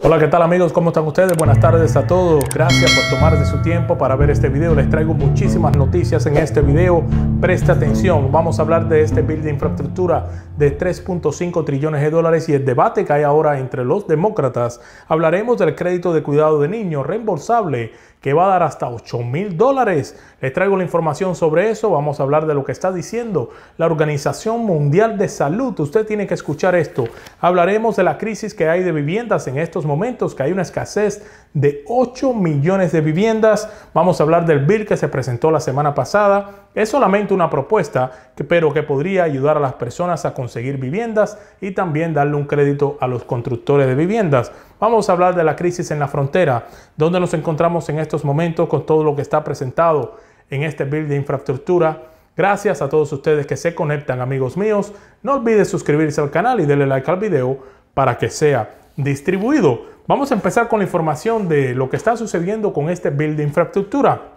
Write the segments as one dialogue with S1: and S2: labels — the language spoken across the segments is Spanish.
S1: Hola, ¿qué tal amigos? ¿Cómo están ustedes? Buenas tardes a todos. Gracias por tomarse su tiempo para ver este video. Les traigo muchísimas noticias en este video. Presta atención. Vamos a hablar de este bill de infraestructura de 3.5 trillones de dólares y el debate que hay ahora entre los demócratas. Hablaremos del crédito de cuidado de niños reembolsable que va a dar hasta 8 mil dólares. Les traigo la información sobre eso. Vamos a hablar de lo que está diciendo la Organización Mundial de Salud. Usted tiene que escuchar esto. Hablaremos de la crisis que hay de viviendas en estos momentos, que hay una escasez de 8 millones de viviendas. Vamos a hablar del bill que se presentó la semana pasada es solamente una propuesta, pero que podría ayudar a las personas a conseguir viviendas y también darle un crédito a los constructores de viviendas. Vamos a hablar de la crisis en la frontera, donde nos encontramos en estos momentos con todo lo que está presentado en este bill de infraestructura. Gracias a todos ustedes que se conectan, amigos míos. No olvides suscribirse al canal y darle like al video para que sea distribuido. Vamos a empezar con la información de lo que está sucediendo con este bill de infraestructura.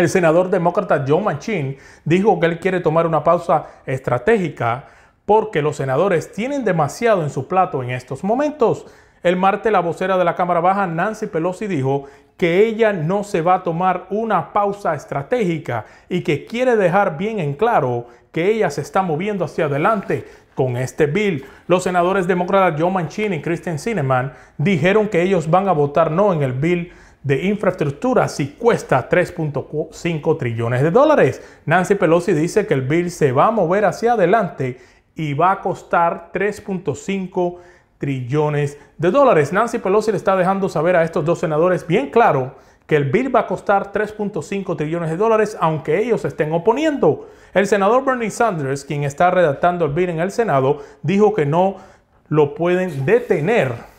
S1: El senador demócrata Joe Manchin dijo que él quiere tomar una pausa estratégica porque los senadores tienen demasiado en su plato en estos momentos. El martes la vocera de la Cámara Baja, Nancy Pelosi, dijo que ella no se va a tomar una pausa estratégica y que quiere dejar bien en claro que ella se está moviendo hacia adelante con este bill. Los senadores demócratas Joe Manchin y Kristen Sineman dijeron que ellos van a votar no en el bill de infraestructura si cuesta 3.5 trillones de dólares. Nancy Pelosi dice que el bill se va a mover hacia adelante y va a costar 3.5 trillones de dólares. Nancy Pelosi le está dejando saber a estos dos senadores bien claro que el bill va a costar 3.5 trillones de dólares, aunque ellos estén oponiendo. El senador Bernie Sanders, quien está redactando el bill en el Senado, dijo que no lo pueden detener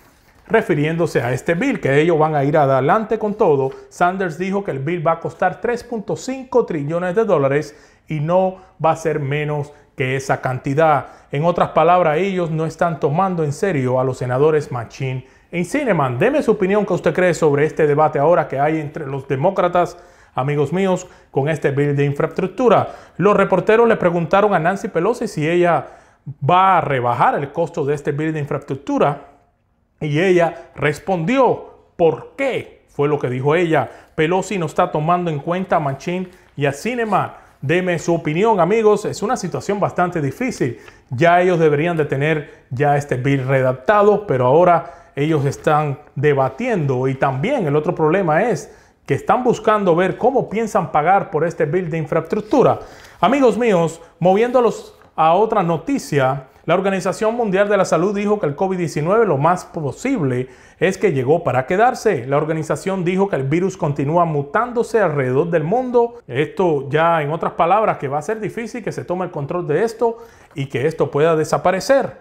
S1: refiriéndose a este bill, que ellos van a ir adelante con todo. Sanders dijo que el bill va a costar 3.5 trillones de dólares y no va a ser menos que esa cantidad. En otras palabras, ellos no están tomando en serio a los senadores Machin y Cineman. Deme su opinión que usted cree sobre este debate ahora que hay entre los demócratas amigos míos, con este bill de infraestructura. Los reporteros le preguntaron a Nancy Pelosi si ella va a rebajar el costo de este bill de infraestructura y ella respondió, ¿por qué? Fue lo que dijo ella. Pelosi no está tomando en cuenta a Manchin y a Cinema. Deme su opinión, amigos. Es una situación bastante difícil. Ya ellos deberían de tener ya este bill redactado, pero ahora ellos están debatiendo. Y también el otro problema es que están buscando ver cómo piensan pagar por este bill de infraestructura. Amigos míos, moviéndolos a otra noticia, la Organización Mundial de la Salud dijo que el COVID-19 lo más posible es que llegó para quedarse. La organización dijo que el virus continúa mutándose alrededor del mundo. Esto ya en otras palabras que va a ser difícil que se tome el control de esto y que esto pueda desaparecer.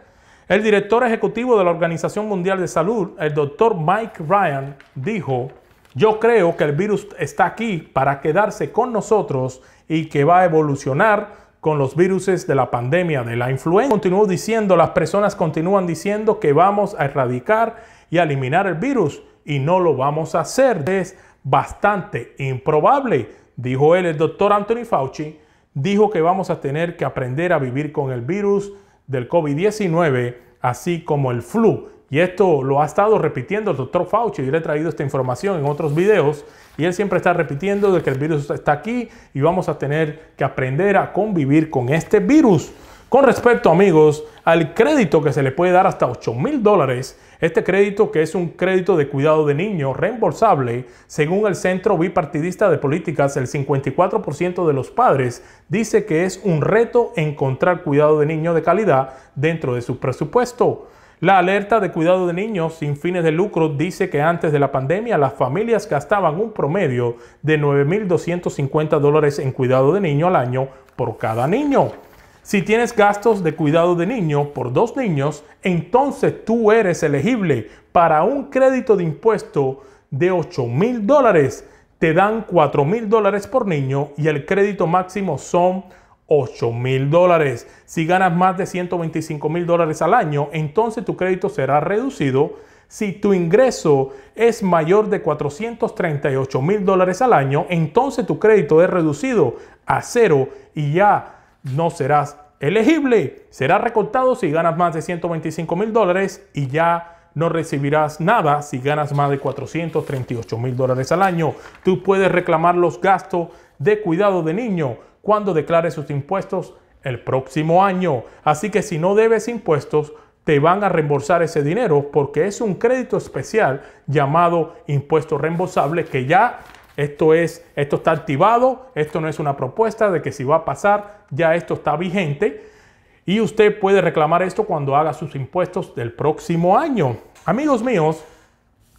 S1: El director ejecutivo de la Organización Mundial de Salud, el doctor Mike Ryan, dijo, yo creo que el virus está aquí para quedarse con nosotros y que va a evolucionar con los virus de la pandemia de la influenza. Continúo diciendo, las personas continúan diciendo que vamos a erradicar y eliminar el virus y no lo vamos a hacer. Es bastante improbable, dijo él, el doctor Anthony Fauci, dijo que vamos a tener que aprender a vivir con el virus del COVID-19, así como el flu y esto lo ha estado repitiendo el doctor Fauci. y le he traído esta información en otros videos y él siempre está repitiendo de que el virus está aquí y vamos a tener que aprender a convivir con este virus. Con respecto, amigos, al crédito que se le puede dar hasta 8 mil dólares, este crédito que es un crédito de cuidado de niño reembolsable, según el Centro Bipartidista de Políticas, el 54% de los padres dice que es un reto encontrar cuidado de niño de calidad dentro de su presupuesto. La alerta de cuidado de niños sin fines de lucro dice que antes de la pandemia las familias gastaban un promedio de 9.250 dólares en cuidado de niño al año por cada niño. Si tienes gastos de cuidado de niño por dos niños, entonces tú eres elegible para un crédito de impuesto de 8.000 dólares. Te dan 4.000 dólares por niño y el crédito máximo son 8000$. mil dólares. Si ganas más de 125 mil dólares al año, entonces tu crédito será reducido. Si tu ingreso es mayor de 438 mil dólares al año, entonces tu crédito es reducido a cero y ya no serás elegible. Será recortado si ganas más de 125 mil dólares y ya no recibirás nada si ganas más de 438 mil dólares al año. Tú puedes reclamar los gastos de cuidado de niño cuando declare sus impuestos el próximo año. Así que si no debes impuestos, te van a reembolsar ese dinero porque es un crédito especial llamado impuesto reembolsable que ya esto es esto está activado, esto no es una propuesta de que si va a pasar, ya esto está vigente y usted puede reclamar esto cuando haga sus impuestos del próximo año. Amigos míos,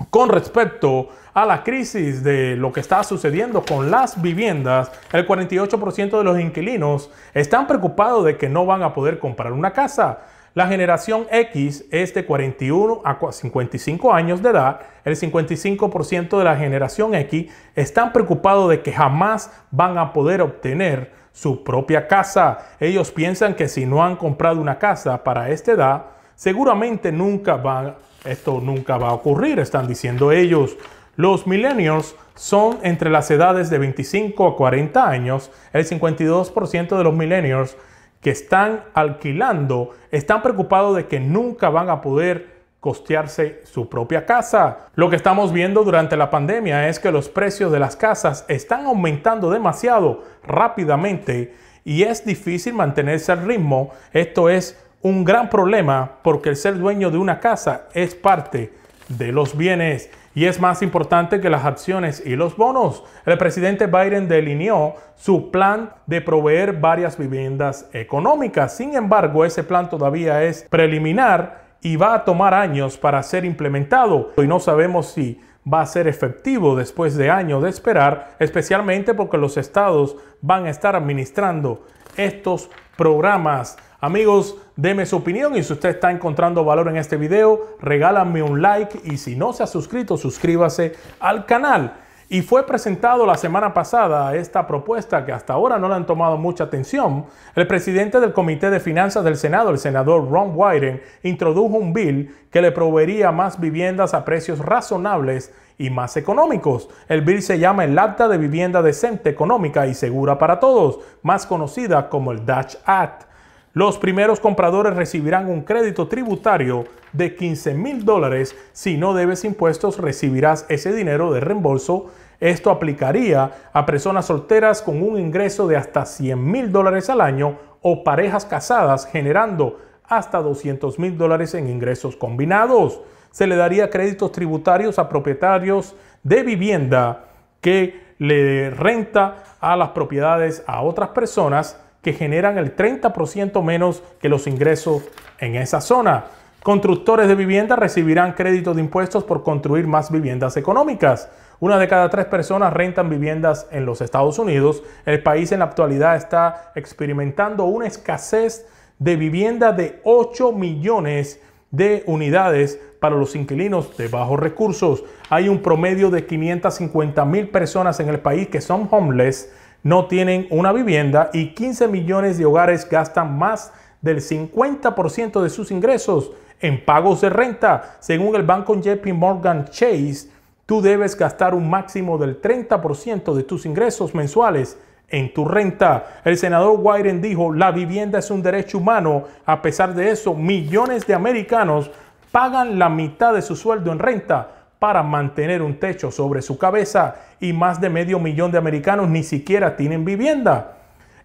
S1: con respecto a la crisis de lo que está sucediendo con las viviendas, el 48% de los inquilinos están preocupados de que no van a poder comprar una casa. La generación X es de 41 a 55 años de edad. El 55% de la generación X están preocupados de que jamás van a poder obtener su propia casa. Ellos piensan que si no han comprado una casa para esta edad, seguramente nunca van a esto nunca va a ocurrir, están diciendo ellos. Los millennials son entre las edades de 25 a 40 años. El 52% de los millennials que están alquilando están preocupados de que nunca van a poder costearse su propia casa. Lo que estamos viendo durante la pandemia es que los precios de las casas están aumentando demasiado rápidamente y es difícil mantenerse al ritmo. Esto es un gran problema porque el ser dueño de una casa es parte de los bienes y es más importante que las acciones y los bonos. El presidente Biden delineó su plan de proveer varias viviendas económicas. Sin embargo, ese plan todavía es preliminar y va a tomar años para ser implementado y no sabemos si va a ser efectivo después de años de esperar, especialmente porque los estados van a estar administrando estos programas. Amigos, Deme su opinión y si usted está encontrando valor en este video, regálame un like y si no se ha suscrito, suscríbase al canal. Y fue presentado la semana pasada esta propuesta que hasta ahora no le han tomado mucha atención. El presidente del Comité de Finanzas del Senado, el senador Ron Wyden, introdujo un bill que le proveería más viviendas a precios razonables y más económicos. El bill se llama el Acta de Vivienda Decente, Económica y Segura para Todos, más conocida como el Dutch Act. Los primeros compradores recibirán un crédito tributario de 15 mil dólares. Si no debes impuestos, recibirás ese dinero de reembolso. Esto aplicaría a personas solteras con un ingreso de hasta 100 mil dólares al año o parejas casadas generando hasta 200 mil dólares en ingresos combinados. Se le daría créditos tributarios a propietarios de vivienda que le renta a las propiedades a otras personas que generan el 30% menos que los ingresos en esa zona. Constructores de viviendas recibirán créditos de impuestos por construir más viviendas económicas. Una de cada tres personas rentan viviendas en los Estados Unidos. El país en la actualidad está experimentando una escasez de vivienda de 8 millones de unidades para los inquilinos de bajos recursos. Hay un promedio de 550 mil personas en el país que son homeless no tienen una vivienda y 15 millones de hogares gastan más del 50% de sus ingresos en pagos de renta. Según el banco JP Morgan Chase, tú debes gastar un máximo del 30% de tus ingresos mensuales en tu renta. El senador Wyden dijo, la vivienda es un derecho humano. A pesar de eso, millones de americanos pagan la mitad de su sueldo en renta para mantener un techo sobre su cabeza y más de medio millón de americanos ni siquiera tienen vivienda.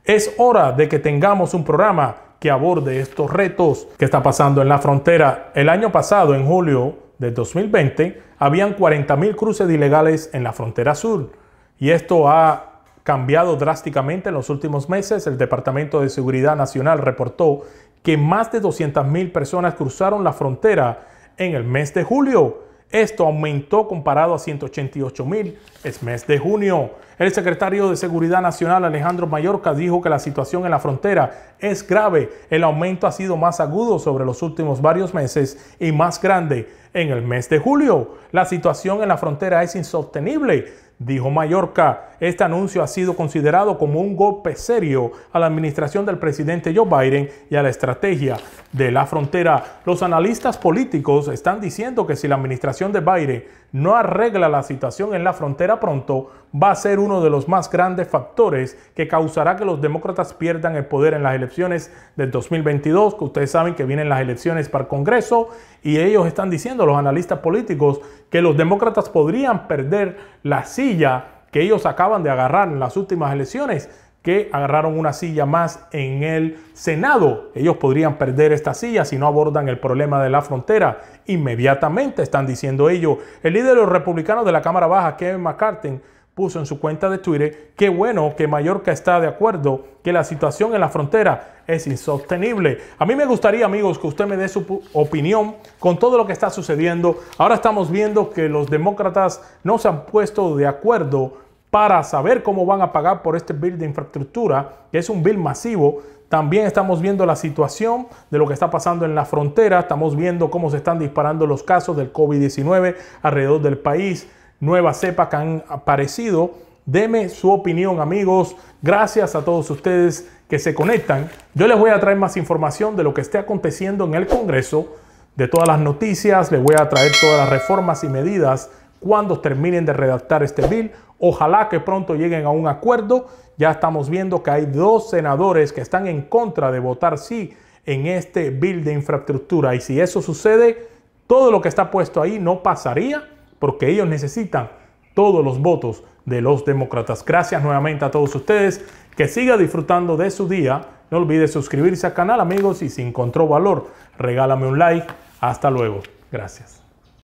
S1: Es hora de que tengamos un programa que aborde estos retos que está pasando en la frontera. El año pasado, en julio de 2020, habían 40.000 cruces ilegales en la frontera sur y esto ha cambiado drásticamente en los últimos meses. El Departamento de Seguridad Nacional reportó que más de 200.000 personas cruzaron la frontera en el mes de julio esto aumentó comparado a 188 mil el mes de junio. El secretario de Seguridad Nacional Alejandro Mallorca dijo que la situación en la frontera es grave. El aumento ha sido más agudo sobre los últimos varios meses y más grande en el mes de julio. La situación en la frontera es insostenible dijo Mallorca. Este anuncio ha sido considerado como un golpe serio a la administración del presidente Joe Biden y a la estrategia de la frontera. Los analistas políticos están diciendo que si la administración de Biden no arregla la situación en la frontera pronto, va a ser uno de los más grandes factores que causará que los demócratas pierdan el poder en las elecciones del 2022, que ustedes saben que vienen las elecciones para el Congreso, y ellos están diciendo, los analistas políticos, que los demócratas podrían perder la silla que ellos acaban de agarrar en las últimas elecciones, que agarraron una silla más en el Senado. Ellos podrían perder esta silla si no abordan el problema de la frontera. Inmediatamente están diciendo ellos. El líder de los republicanos de la Cámara Baja, Kevin McCarthy, puso en su cuenta de Twitter, qué bueno que Mallorca está de acuerdo que la situación en la frontera es insostenible. A mí me gustaría, amigos, que usted me dé su opinión con todo lo que está sucediendo. Ahora estamos viendo que los demócratas no se han puesto de acuerdo para saber cómo van a pagar por este bill de infraestructura, que es un bill masivo. También estamos viendo la situación de lo que está pasando en la frontera, estamos viendo cómo se están disparando los casos del COVID-19 alrededor del país, Nueva cepa que han aparecido. Deme su opinión, amigos. Gracias a todos ustedes que se conectan. Yo les voy a traer más información de lo que esté aconteciendo en el Congreso, de todas las noticias. Les voy a traer todas las reformas y medidas cuando terminen de redactar este bill. Ojalá que pronto lleguen a un acuerdo. Ya estamos viendo que hay dos senadores que están en contra de votar sí en este bill de infraestructura. Y si eso sucede, todo lo que está puesto ahí no pasaría porque ellos necesitan todos los votos de los demócratas. Gracias nuevamente a todos ustedes. Que siga disfrutando de su día. No olvides suscribirse al canal, amigos, y si encontró valor, regálame un like. Hasta luego. Gracias.